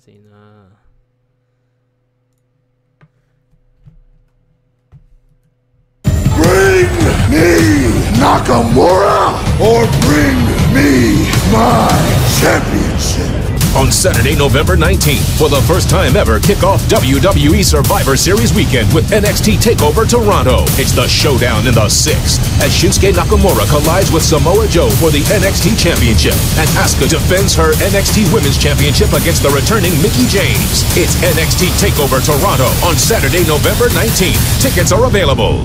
Zena. Bring me Nakamura or bring me my champion on Saturday, November 19th for the first time ever kick off WWE Survivor Series weekend with NXT TakeOver Toronto. It's the showdown in the sixth as Shinsuke Nakamura collides with Samoa Joe for the NXT Championship and Asuka defends her NXT Women's Championship against the returning Mickey James. It's NXT TakeOver Toronto on Saturday, November 19th. Tickets are available.